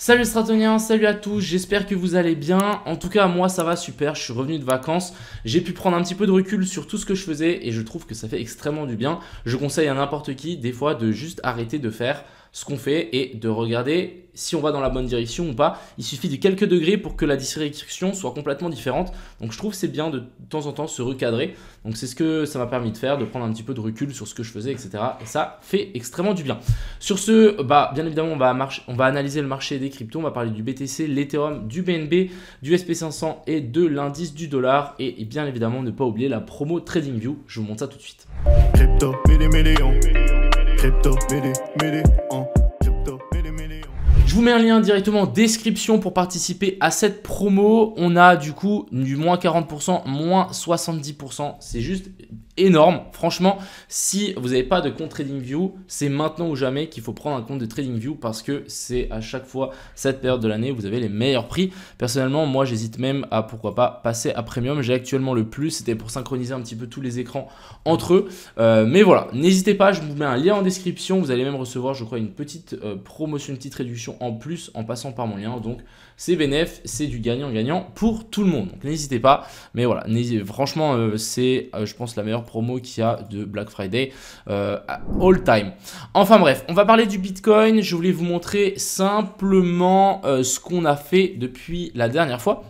Salut Stratoniens, salut à tous, j'espère que vous allez bien. En tout cas, moi ça va super, je suis revenu de vacances, j'ai pu prendre un petit peu de recul sur tout ce que je faisais et je trouve que ça fait extrêmement du bien. Je conseille à n'importe qui, des fois, de juste arrêter de faire ce qu'on fait et de regarder si on va dans la bonne direction ou pas. Il suffit de quelques degrés pour que la direction soit complètement différente. Donc je trouve c'est bien de, temps en temps se recadrer. Donc c'est ce que ça m'a permis de faire, de prendre un petit peu de recul sur ce que je faisais, etc. Et ça fait extrêmement du bien. Sur ce, bah, bien évidemment, on va, marcher, on va analyser le marché des cryptos. On va parler du BTC, l'Ethereum, du BNB, du SP500 et de l'indice du dollar. Et, bien évidemment, ne pas oublier la promo trading view Je vous montre ça tout de suite. Crypto, Crypto, en crypto, Je vous mets un lien directement en description pour participer à cette promo. On a du coup du moins 40%, moins 70%. C'est juste énorme. Franchement, si vous n'avez pas de compte TradingView, c'est maintenant ou jamais qu'il faut prendre un compte de TradingView parce que c'est à chaque fois cette période de l'année où vous avez les meilleurs prix. Personnellement, moi j'hésite même à pourquoi pas passer à Premium. J'ai actuellement le plus, c'était pour synchroniser un petit peu tous les écrans entre eux. Euh, mais voilà, n'hésitez pas, je vous mets un lien en description. Vous allez même recevoir, je crois, une petite euh, promotion, une petite réduction en plus en passant par mon lien. Donc c'est bénéf, c'est du gagnant-gagnant pour tout le monde. Donc n'hésitez pas. Mais voilà, franchement, euh, c'est, je pense, la meilleure promo qu'il y a de Black Friday euh, all time. Enfin bref, on va parler du Bitcoin. Je voulais vous montrer simplement euh, ce qu'on a fait depuis la dernière fois.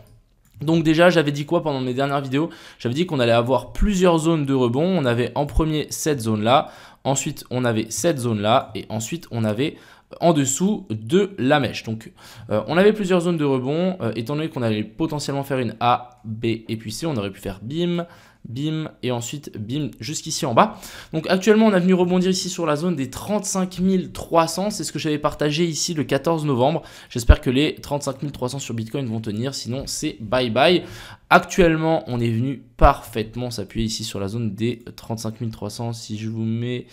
Donc déjà, j'avais dit quoi pendant mes dernières vidéos J'avais dit qu'on allait avoir plusieurs zones de rebond. On avait en premier cette zone-là, ensuite on avait cette zone-là, et ensuite on avait euh, en dessous de la mèche. Donc on avait plusieurs zones de rebond, étant donné qu'on allait potentiellement faire une A, B et puis C, on aurait pu faire BIM, bim, et ensuite bim jusqu'ici en bas. Donc actuellement on a venu rebondir ici sur la zone des 35 300, c'est ce que j'avais partagé ici le 14 novembre. J'espère que les 35 300 sur Bitcoin vont tenir, sinon c'est bye bye. Actuellement on est venu parfaitement s'appuyer ici sur la zone des 35 300. Si je vous mets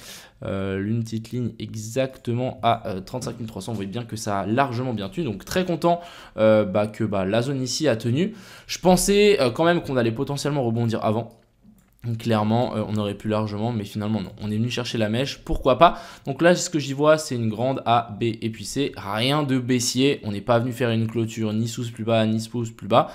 euh, une petite ligne exactement à 35 euh, 300, vous voyez bien que ça a largement bien tenu. Donc très content euh, bah, que bah, la zone ici a tenu. Je pensais quand même qu'on allait potentiellement rebondir avant. Clairement, euh, on aurait pu largement, mais finalement non. On est venu chercher la mèche, pourquoi pas Donc là, ce que j'y vois, c'est une grande A, B et puis C. Rien de baissier, on n'est pas venu faire une clôture ni sous plus bas, ni sous plus bas.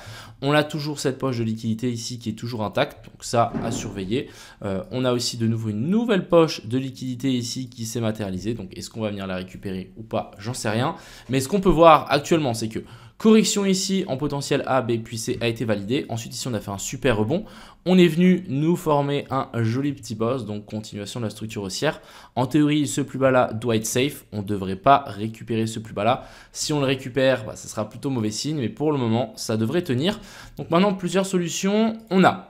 On a toujours cette poche de liquidité ici qui est toujours intacte, donc ça à surveiller. Euh, on a aussi de nouveau une nouvelle poche de liquidité ici qui s'est matérialisée, donc est-ce qu'on va venir la récupérer ou pas J'en sais rien. Mais ce qu'on peut voir actuellement, c'est que Correction ici en potentiel A, B puis C a été validé. Ensuite ici on a fait un super rebond. On est venu nous former un joli petit boss, donc continuation de la structure haussière. En théorie, ce plus bas là doit être safe. On ne devrait pas récupérer ce plus bas là. Si on le récupère, bah, ça sera plutôt mauvais signe, mais pour le moment, ça devrait tenir. Donc maintenant, plusieurs solutions. On a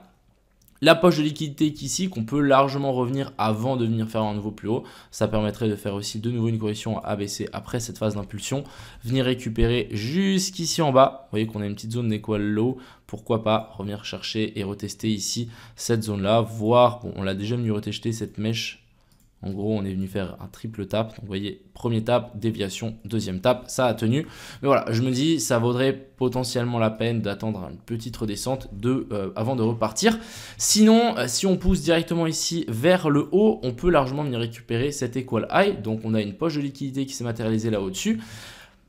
la poche de liquidité qu'ici, qu'on peut largement revenir avant de venir faire un nouveau plus haut. Ça permettrait de faire aussi de nouveau une correction ABC après cette phase d'impulsion. Venir récupérer jusqu'ici en bas. Vous voyez qu'on a une petite zone d'équal low. Pourquoi pas revenir chercher et retester ici cette zone-là. Voir, on l'a déjà venu retester cette mèche en gros, on est venu faire un triple tap. Donc, vous voyez, premier tap, déviation, deuxième tap, ça a tenu. Mais voilà, je me dis, ça vaudrait potentiellement la peine d'attendre une petite redescente de, euh, avant de repartir. Sinon, euh, si on pousse directement ici vers le haut, on peut largement venir récupérer cette Equal high. Donc, on a une poche de liquidité qui s'est matérialisée là au-dessus.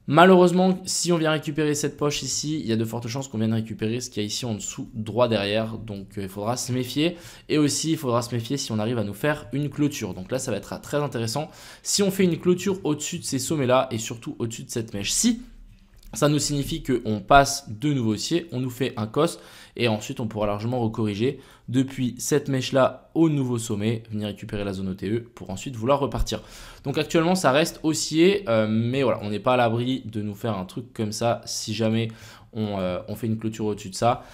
Malheureusement, si on vient récupérer cette poche ici, il y a de fortes chances qu'on vienne récupérer ce qu'il y a ici en dessous, droit derrière. Donc euh, il faudra se méfier. Et aussi, il faudra se méfier si on arrive à nous faire une clôture. Donc là, ça va être très intéressant. Si on fait une clôture au-dessus de ces sommets-là et surtout au-dessus de cette mèche-ci, ça nous signifie qu'on passe de nouveau haussier, on nous fait un cos et ensuite on pourra largement recorriger depuis cette mèche là au nouveau sommet, venir récupérer la zone OTE pour ensuite vouloir repartir. Donc actuellement ça reste haussier, euh, mais voilà, on n'est pas à l'abri de nous faire un truc comme ça si jamais on, euh, on fait une clôture au-dessus de ça.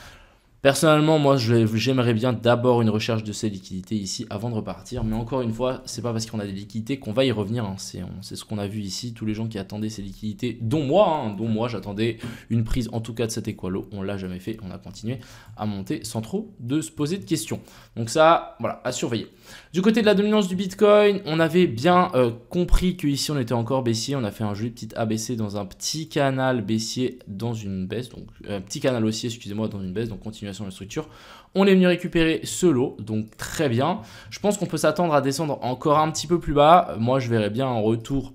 Personnellement, moi, j'aimerais bien d'abord une recherche de ces liquidités ici avant de repartir. Mais encore une fois, c'est pas parce qu'on a des liquidités qu'on va y revenir. Hein. C'est, ce qu'on a vu ici. Tous les gens qui attendaient ces liquidités, dont moi, hein, dont moi, j'attendais une prise en tout cas de cet équalo. On l'a jamais fait. On a continué à monter sans trop de se poser de questions. Donc ça, voilà, à surveiller. Du côté de la dominance du Bitcoin, on avait bien euh, compris que ici on était encore baissier. On a fait un joli petit ABC dans un petit canal baissier dans une baisse, donc euh, un petit canal haussier, excusez-moi, dans une baisse. Donc continue structure. On est venu récupérer ce lot, donc très bien. Je pense qu'on peut s'attendre à descendre encore un petit peu plus bas. Moi, je verrais bien un retour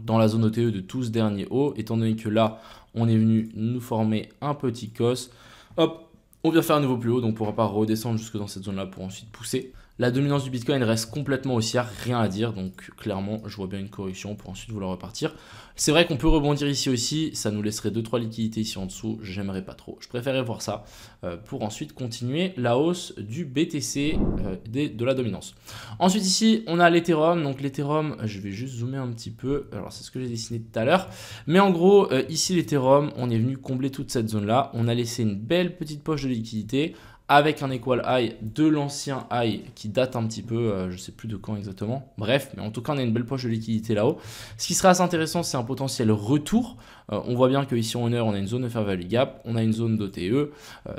dans la zone OTE de tout ce dernier haut, étant donné que là, on est venu nous former un petit cos. Hop, on vient faire un nouveau plus haut, donc on pourra pas redescendre jusque dans cette zone-là pour ensuite pousser. La dominance du Bitcoin reste complètement haussière, rien à dire, donc clairement je vois bien une correction pour ensuite vouloir repartir. C'est vrai qu'on peut rebondir ici aussi, ça nous laisserait 2-3 liquidités ici en dessous, j'aimerais pas trop. Je préférais voir ça euh, pour ensuite continuer la hausse du BTC euh, de la dominance. Ensuite ici on a l'Ethereum, donc l'Ethereum je vais juste zoomer un petit peu, alors c'est ce que j'ai dessiné tout à l'heure, mais en gros euh, ici l'Ethereum on est venu combler toute cette zone là, on a laissé une belle petite poche de liquidité avec un equal high de l'ancien high qui date un petit peu, je euh, je sais plus de quand exactement. Bref, mais en tout cas, on a une belle poche de liquidité là-haut. Ce qui sera assez intéressant, c'est un potentiel retour. Euh, on voit bien qu'ici en heure, on a une zone de fair value gap, on a une zone d'OTE. Euh,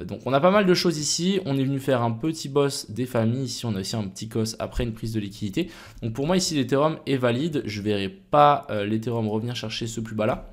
donc, on a pas mal de choses ici. On est venu faire un petit boss des familles. Ici, on a aussi un petit cos après une prise de liquidité. Donc, pour moi, ici, l'Ethereum est valide. Je ne verrai pas l'Ethereum revenir chercher ce plus bas là.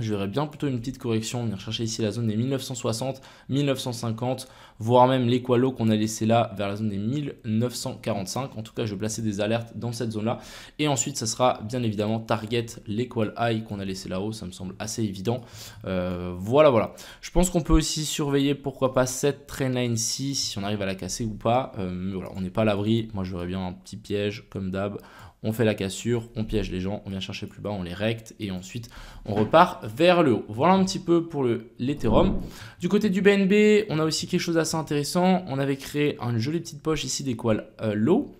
J'aurais bien plutôt une petite correction, On va chercher ici la zone des 1960, 1950, voire même les qu'on a laissé là vers la zone des 1945. En tout cas, je vais placer des alertes dans cette zone-là. Et ensuite, ça sera bien évidemment target l'équal high qu'on a laissé là-haut, ça me semble assez évident. Euh, voilà, voilà. Je pense qu'on peut aussi surveiller, pourquoi pas, cette trainline-ci, si on arrive à la casser ou pas. Euh, voilà, on n'est pas à l'abri. Moi, j'aurais bien un petit piège, comme d'hab on fait la cassure, on piège les gens, on vient chercher plus bas, on les recte et ensuite on repart vers le haut. Voilà un petit peu pour l'Ethereum. Du côté du BNB, on a aussi quelque chose d'assez intéressant. On avait créé une jolie petite poche ici des euh, low.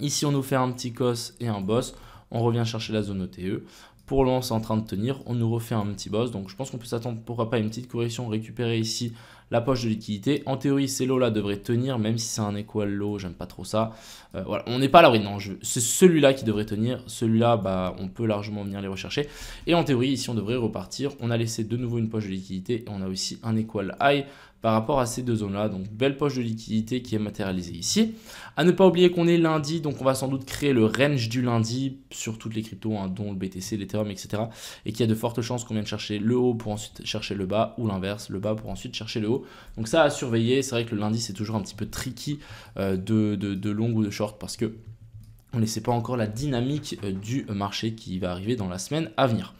Ici, on nous fait un petit cos et un boss. On revient chercher la zone OTE. Pour le moment, c'est en train de tenir. On nous refait un petit boss. Donc, je pense qu'on peut s'attendre, pourquoi pas, une petite correction. Récupérer ici la poche de liquidité. En théorie, ces lots-là devraient tenir, même si c'est un equal low. J'aime pas trop ça. Euh, voilà, on n'est pas à l'abri Non, jeu. C'est celui-là qui devrait tenir. Celui-là, bah, on peut largement venir les rechercher. Et en théorie, ici, on devrait repartir. On a laissé de nouveau une poche de liquidité. Et on a aussi un equal high par rapport à ces deux zones-là. Donc belle poche de liquidité qui est matérialisée ici. À ne pas oublier qu'on est lundi, donc on va sans doute créer le range du lundi sur toutes les cryptos, hein, dont le BTC, l'Ethereum, etc. Et qu'il y a de fortes chances qu'on vienne chercher le haut pour ensuite chercher le bas, ou l'inverse, le bas pour ensuite chercher le haut. Donc ça à surveiller. C'est vrai que le lundi, c'est toujours un petit peu tricky euh, de, de, de long ou de short parce que on ne sait pas encore la dynamique euh, du marché qui va arriver dans la semaine à venir.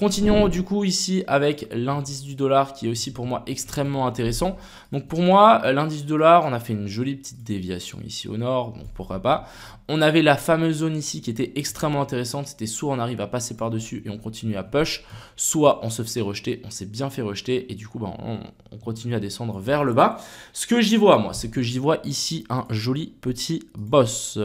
Continuons du coup ici avec l'indice du dollar qui est aussi pour moi extrêmement intéressant. Donc pour moi, euh, l'indice du dollar, on a fait une jolie petite déviation ici au nord, donc pourquoi pas. On avait la fameuse zone ici qui était extrêmement intéressante, c'était soit on arrive à passer par-dessus et on continue à push, soit on se fait rejeter, on s'est bien fait rejeter et du coup ben, on continue à descendre vers le bas. Ce que j'y vois moi, c'est que j'y vois ici un joli petit boss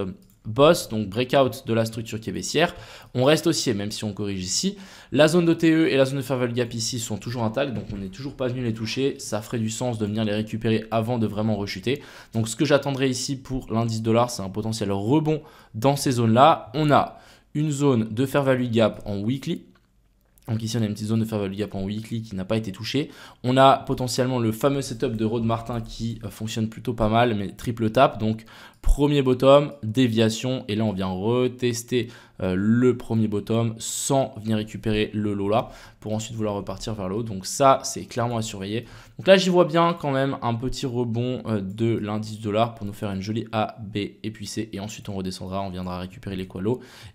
boss, donc breakout de la structure qui est baissière. On reste haussier, même si on corrige ici. La zone de TE et la zone de value gap ici sont toujours intactes, donc on n'est toujours pas venu les toucher. Ça ferait du sens de venir les récupérer avant de vraiment rechuter. Donc ce que j'attendrai ici pour l'indice dollar, c'est un potentiel rebond dans ces zones-là. On a une zone de fair value gap en weekly, donc ici, on a une petite zone de fair value gap en weekly qui n'a pas été touchée. On a potentiellement le fameux setup de Rod Martin qui euh, fonctionne plutôt pas mal, mais triple tap. Donc Premier bottom, déviation. Et là, on vient retester euh, le premier bottom sans venir récupérer le lot là pour ensuite vouloir repartir vers le haut. Donc ça, c'est clairement à surveiller. Donc là, j'y vois bien quand même un petit rebond euh, de l'indice dollar pour nous faire une jolie A, B et puis C. Et ensuite, on redescendra, on viendra récupérer les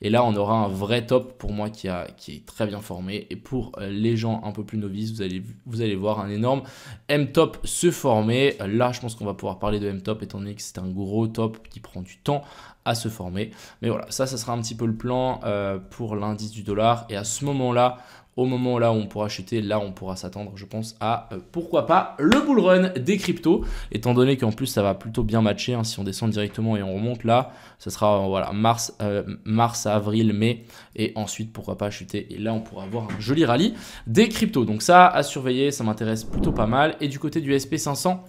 Et là, on aura un vrai top pour moi qui, a, qui est très bien formé. Et pour euh, les gens un peu plus novices, vous allez, vous allez voir un énorme M-top se former. Là, je pense qu'on va pouvoir parler de M-top étant donné que c'est un gros top qui prend du temps à se former. Mais voilà, ça, ça sera un petit peu le plan euh, pour l'indice du dollar. Et à ce moment-là, au moment là où on pourra acheter, là on pourra s'attendre, je pense, à euh, pourquoi pas le bull run des cryptos, étant donné qu'en plus ça va plutôt bien matcher. Hein, si on descend directement et on remonte là, ça sera euh, voilà mars, mars avril, mai, et ensuite pourquoi pas chuter. Et là on pourra avoir un joli rallye des cryptos. Donc ça à surveiller, ça m'intéresse plutôt pas mal. Et du côté du SP500,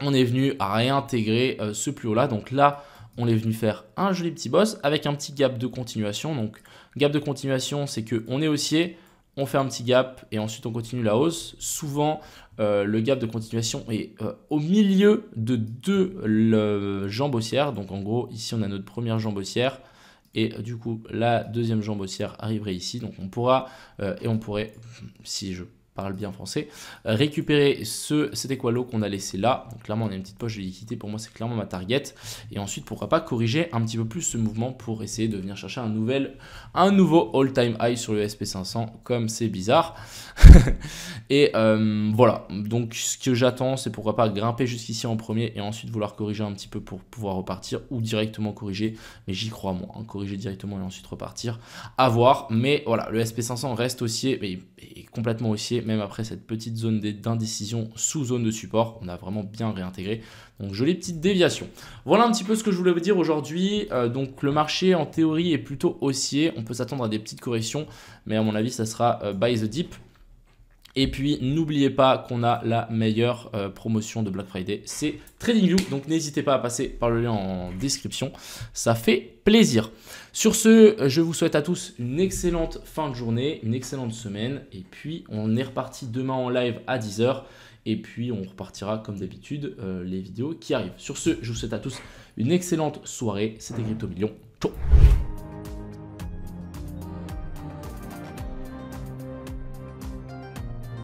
on est venu réintégrer euh, ce plus haut là. Donc là, on est venu faire un joli petit boss avec un petit gap de continuation. Donc gap de continuation, c'est que on est haussier, on fait un petit gap et ensuite on continue la hausse. Souvent, euh, le gap de continuation est euh, au milieu de deux jambes haussières. Donc en gros, ici on a notre première jambe haussière. Et du coup, la deuxième jambe haussière arriverait ici. Donc on pourra, et on pourrait, si je parle bien français. Euh, récupérer ce, c'était quoi l'eau qu'on a laissé là. Donc clairement, on a une petite poche de liquidité. Pour moi, c'est clairement ma target. Et ensuite, pourquoi pas corriger un petit peu plus ce mouvement pour essayer de venir chercher un, nouvel, un nouveau all-time high sur le SP500, comme c'est bizarre. et euh, voilà. Donc, ce que j'attends, c'est pourquoi pas grimper jusqu'ici en premier et ensuite vouloir corriger un petit peu pour pouvoir repartir ou directement corriger. Mais j'y crois, moi. Hein. corriger directement et ensuite repartir. À voir. Mais voilà, le SP500 reste haussier, mais, mais complètement haussier même après cette petite zone d'indécision sous zone de support, on a vraiment bien réintégré. Donc jolie petite déviation. Voilà un petit peu ce que je voulais vous dire aujourd'hui. Euh, donc le marché en théorie est plutôt haussier, on peut s'attendre à des petites corrections, mais à mon avis ça sera euh, by the deep. Et puis, n'oubliez pas qu'on a la meilleure euh, promotion de Black Friday, c'est TradingView. Donc, n'hésitez pas à passer par le lien en description. Ça fait plaisir. Sur ce, je vous souhaite à tous une excellente fin de journée, une excellente semaine. Et puis, on est reparti demain en live à 10h. Et puis, on repartira comme d'habitude euh, les vidéos qui arrivent. Sur ce, je vous souhaite à tous une excellente soirée. C'était Crypto Million. Ciao